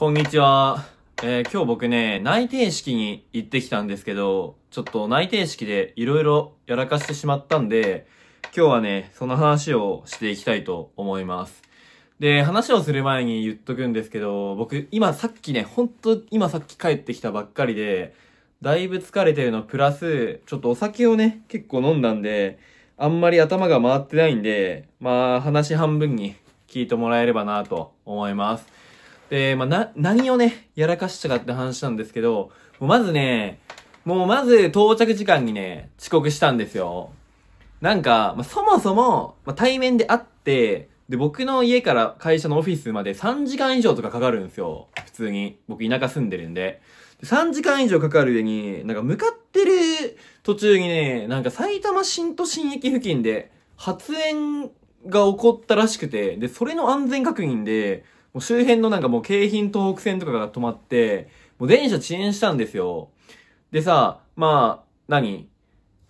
こんにちは。えー、今日僕ね、内定式に行ってきたんですけど、ちょっと内定式で色々やらかしてしまったんで、今日はね、その話をしていきたいと思います。で、話をする前に言っとくんですけど、僕、今さっきね、ほんと今さっき帰ってきたばっかりで、だいぶ疲れてるのプラス、ちょっとお酒をね、結構飲んだんで、あんまり頭が回ってないんで、まあ話半分に聞いてもらえればなと思います。で、まあ、な、何をね、やらかしたかって話なんですけど、もうまずね、もうまず到着時間にね、遅刻したんですよ。なんか、まあ、そもそも、まあ、対面で会って、で、僕の家から会社のオフィスまで3時間以上とかかかるんですよ。普通に。僕田舎住んでるんで。3時間以上かかる上に、なんか向かってる途中にね、なんか埼玉新都心駅付近で発煙が起こったらしくて、で、それの安全確認で、もう周辺のなんかもう京浜東北線とかが止まって、もう電車遅延したんですよ。でさ、まあ、何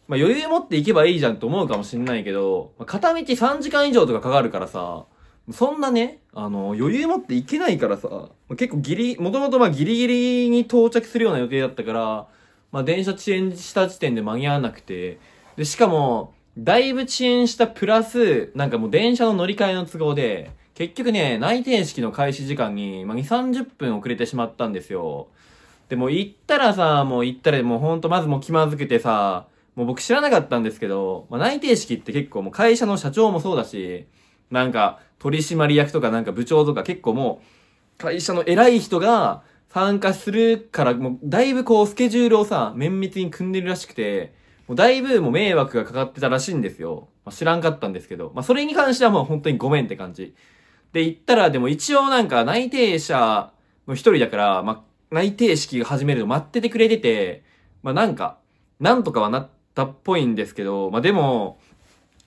まあ余裕持って行けばいいじゃんと思うかもしんないけど、片道3時間以上とかかかるからさ、そんなね、あの、余裕持って行けないからさ、結構ギリ、もともとまあギリギリに到着するような予定だったから、まあ電車遅延した時点で間に合わなくて、で、しかも、だいぶ遅延したプラス、なんかもう電車の乗り換えの都合で、結局ね、内定式の開始時間に、まあ、2、30分遅れてしまったんですよ。で、も行ったらさ、もう行ったら、もうほんとまずもう気まずくてさ、もう僕知らなかったんですけど、まあ、内定式って結構もう会社の社長もそうだし、なんか取締役とかなんか部長とか結構もう会社の偉い人が参加するからもうだいぶこうスケジュールをさ、綿密に組んでるらしくて、もうだいぶもう迷惑がかかってたらしいんですよ。まあ、知らんかったんですけど、まあそれに関してはもう本当にごめんって感じ。で、行ったら、でも一応なんか内定者の一人だから、まあ、内定式が始めるの待っててくれてて、まあ、なんか、なんとかはなったっぽいんですけど、まあ、でも、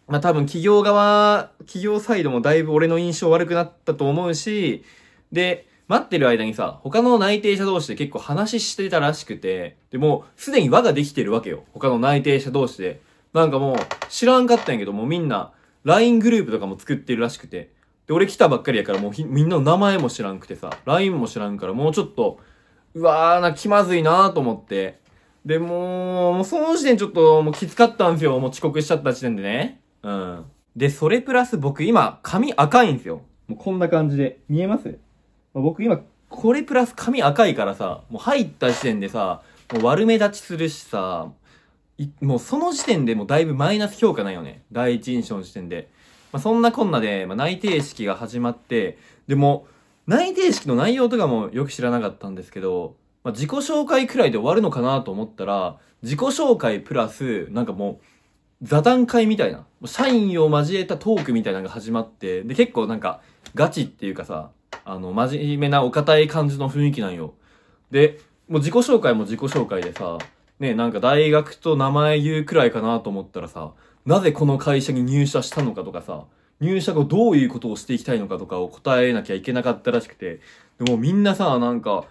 まあ、多分企業側、企業サイドもだいぶ俺の印象悪くなったと思うし、で、待ってる間にさ、他の内定者同士で結構話してたらしくて、でもうすでに輪ができてるわけよ。他の内定者同士で。なんかもう知らんかったんやけど、もうみんな LINE グループとかも作ってるらしくて、で、俺来たばっかりやからもうみんなの名前も知らんくてさ、LINE も知らんからもうちょっと、うわーな、気まずいなーと思って。で、もう、もうその時点ちょっともうきつかったんですよ。もう遅刻しちゃった時点でね。うん。で、それプラス僕今、髪赤いんですよ。もうこんな感じで。見えます、まあ、僕今、これプラス髪赤いからさ、もう入った時点でさ、もう悪目立ちするしさ、もうその時点でもうだいぶマイナス評価ないよね。第一印象の時点で。まあ、そんなこんなで、まあ、内定式が始まって、でも、内定式の内容とかもよく知らなかったんですけど、まあ、自己紹介くらいで終わるのかなと思ったら、自己紹介プラス、なんかもう、座談会みたいな、社員を交えたトークみたいなのが始まって、で、結構なんか、ガチっていうかさ、あの、真面目なお堅い感じの雰囲気なんよ。で、もう自己紹介も自己紹介でさ、ね、なんか大学と名前言うくらいかなと思ったらさ、なぜこの会社に入社したのかとかさ、入社後どういうことをしていきたいのかとかを答えなきゃいけなかったらしくて、でもみんなさ、なんか、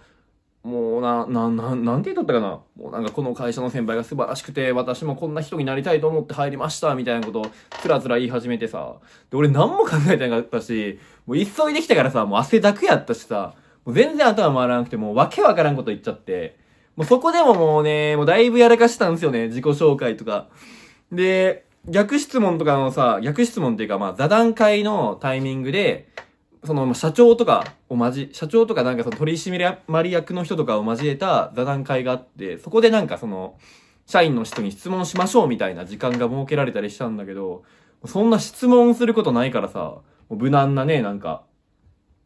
もうな、な、な、なんて言ったかな。もうなんかこの会社の先輩が素晴らしくて、私もこんな人になりたいと思って入りました、みたいなことをつらつら言い始めてさ。で、俺何も考えてなかったし、もう急いできたからさ、もう汗だくやったしさ、もう全然頭回らなくて、もうわけわからんこと言っちゃって、もうそこでももうね、もうだいぶやらかしたんですよね、自己紹介とか。で、逆質問とかのさ、逆質問っていうか、まあ、座談会のタイミングで、その、社長とかをまじ、社長とかなんかその取締役の人とかを交えた座談会があって、そこでなんかその、社員の人に質問しましょうみたいな時間が設けられたりしたんだけど、そんな質問することないからさ、無難なね、なんか、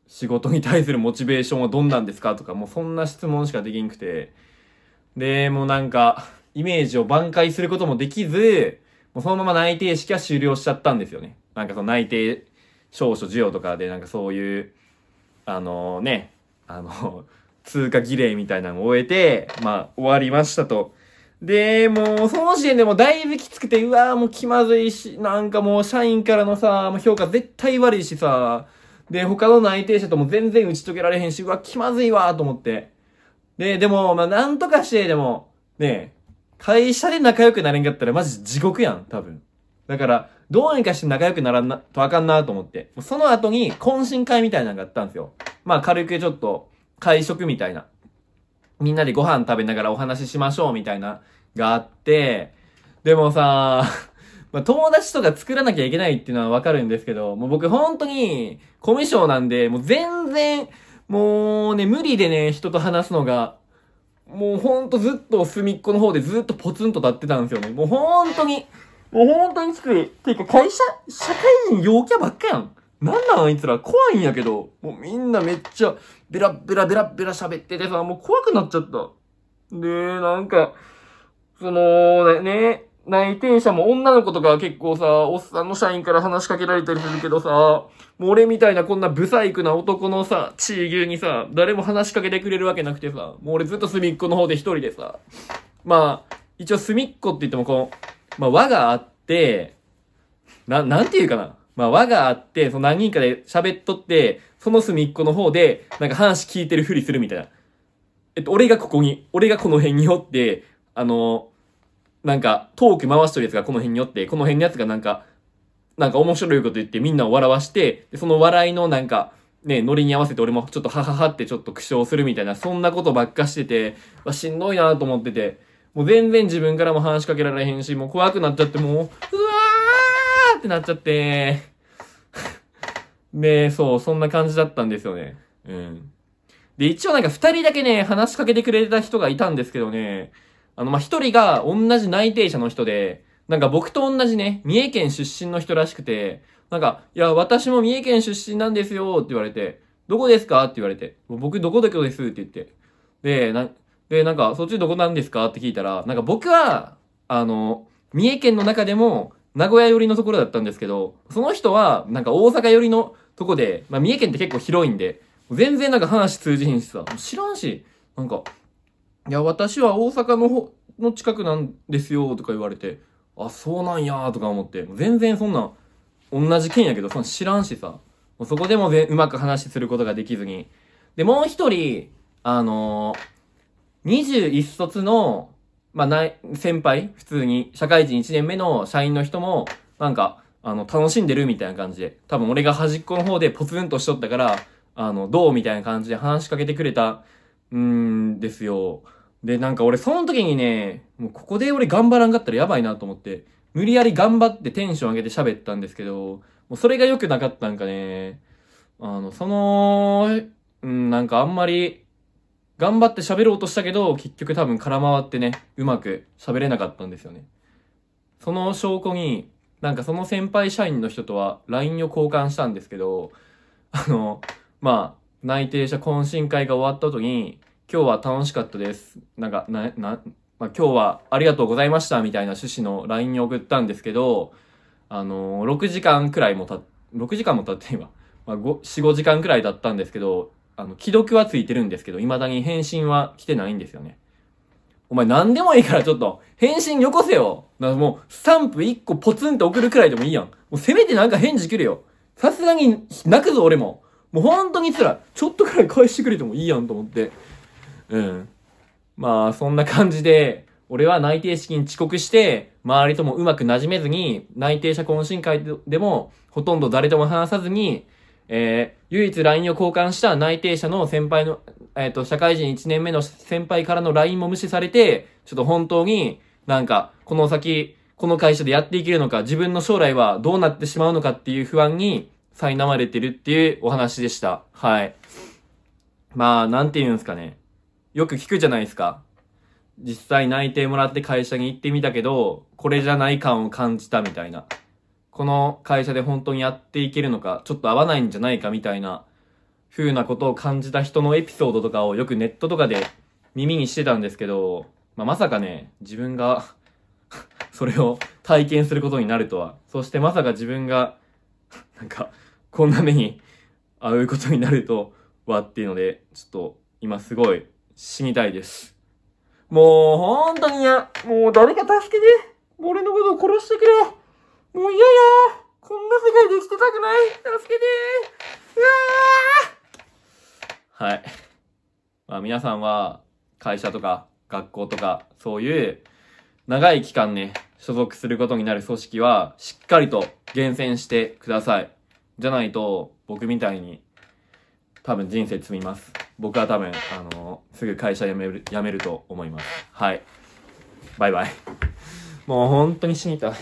仕事に対するモチベーションはどんなんですかとか、もうそんな質問しかできんくて、で、もうなんか、イメージを挽回することもできず、もうそのまま内定式は終了しちゃったんですよね。なんかその内定証書授与とかでなんかそういう、あのー、ね、あの 通過儀礼みたいなのを終えて、まあ、終わりましたと。で、もう、その時点でもだいぶきつくて、うわーもう気まずいし、なんかもう社員からのさ、もう評価絶対悪いしさ、で、他の内定者とも全然打ち解けられへんし、うわ、気まずいわーと思って。で、でも、まあ、なんとかして、でも、ね、会社で仲良くなれんかったらマジ地獄やん、多分。だから、どうにかして仲良くならんな、とあかんなと思って。その後に懇親会みたいなのがあったんですよ。まあ軽くちょっと会食みたいな。みんなでご飯食べながらお話ししましょうみたいながあって、でもさ、まあ、友達とか作らなきゃいけないっていうのはわかるんですけど、もう僕本当にコミュ障なんで、もう全然、もうね、無理でね、人と話すのが、もうほんとずっと隅っこの方でずっとポツンと立ってたんですよね。もうほんとに、もうほんとにつくていうか会社、社会人陽キャばっかやん。なんなんあいつら怖いんやけど。もうみんなめっちゃベラベラベラベラ喋っててさ、もう怖くなっちゃった。で、なんか、そのね、ね、内定者も女の子とか結構さ、おっさんの社員から話しかけられたりするけどさ、もう俺みたいなこんなブサイクな男のさ、地位牛にさ、誰も話しかけてくれるわけなくてさ、もう俺ずっと隅っこの方で一人でさ、まあ、一応隅っこって言ってもこの、まあ輪があって、な、なんて言うかな。まあ輪があって、その何人かで喋っとって、その隅っこの方で、なんか話聞いてるふりするみたいな。えっと、俺がここに、俺がこの辺におって、あの、なんか、トーク回しとるやつがこの辺におって、この辺のやつがなんか、なんか面白いこと言ってみんなを笑わして、でその笑いのなんか、ね、ノリに合わせて俺もちょっとハハハってちょっと苦笑するみたいな、そんなことばっかしてて、わ、しんどいなと思ってて、もう全然自分からも話しかけられへんし、もう怖くなっちゃって、もう、うわーってなっちゃって。で、そう、そんな感じだったんですよね。うん。で、一応なんか二人だけね、話しかけてくれた人がいたんですけどね、あの、ま一人が同じ内定者の人で、なんか僕と同じね、三重県出身の人らしくて、なんか、いや、私も三重県出身なんですよって言われて、どこですかって言われて、僕どこどこですって言って。で、な、で、なんか、そっちどこなんですかって聞いたら、なんか僕は、あの、三重県の中でも、名古屋寄りのところだったんですけど、その人は、なんか大阪寄りのとこで、まあ三重県って結構広いんで、全然なんか話通じひんしさ、知らんし、なんか、いや、私は大阪の方の近くなんですよ、とか言われて、あ、そうなんや、とか思って、全然そんな、同じ県やけど、その知らんしさ、そこでもうまく話することができずに。で、もう一人、あのー、21卒の、まあ、ない、先輩、普通に、社会人1年目の社員の人も、なんか、あの、楽しんでるみたいな感じで、多分俺が端っこの方でポツンとしとったから、あの、どうみたいな感じで話しかけてくれた、んですよ。で、なんか俺その時にね、もうここで俺頑張らんかったらやばいなと思って、無理やり頑張ってテンション上げて喋ったんですけど、もうそれが良くなかったんかね、あの、その、うん、なんかあんまり、頑張って喋ろうとしたけど、結局多分空回ってね、うまく喋れなかったんですよね。その証拠に、なんかその先輩社員の人とは LINE を交換したんですけど、あの、まあ、内定者懇親会が終わった後に、今日は楽しかったです。なんか、な、な、まあ、今日はありがとうございましたみたいな趣旨の LINE に送ったんですけど、あのー、6時間くらいもた、6時間も経って今、まあ、4、5時間くらいだったんですけど、あの、既読はついてるんですけど、未だに返信は来てないんですよね。お前何でもいいからちょっと、返信よこせよもう、スタンプ1個ポツンと送るくらいでもいいやん。もうせめてなんか返事来るよ。さすがに泣くぞ俺も。もう本当につら、ちょっとくらい返してくれてもいいやんと思って。うん。まあ、そんな感じで、俺は内定式に遅刻して、周りともうまく馴染めずに、内定者懇親会でも、ほとんど誰とも話さずに、えー、唯一 LINE を交換した内定者の先輩の、えっ、ー、と、社会人1年目の先輩からの LINE も無視されて、ちょっと本当になんか、この先、この会社でやっていけるのか、自分の将来はどうなってしまうのかっていう不安に苛まれてるっていうお話でした。はい。まあ、なんて言うんですかね。よく聞くじゃないですか。実際内定もらって会社に行ってみたけど、これじゃない感を感じたみたいな。この会社で本当にやっていけるのか、ちょっと合わないんじゃないかみたいな、風なことを感じた人のエピソードとかをよくネットとかで耳にしてたんですけど、まあ、まさかね、自分が それを体験することになるとは。そしてまさか自分が なんか、こんな目に遭うことになるとはっていうので、ちょっと今すごい死にたいです。もう、本当に嫌。もう、誰か助けて。俺のことを殺してくれ。もう嫌や。こんな世界で生きてたくない。助けてうわはい。まあ、皆さんは、会社とか、学校とか、そういう、長い期間ね、所属することになる組織は、しっかりと厳選してください。じゃないと、僕みたいに、多分人生積みます。僕は多分、あのー、すぐ会社辞める、辞めると思います。はい。バイバイ。もう本当に死にたい。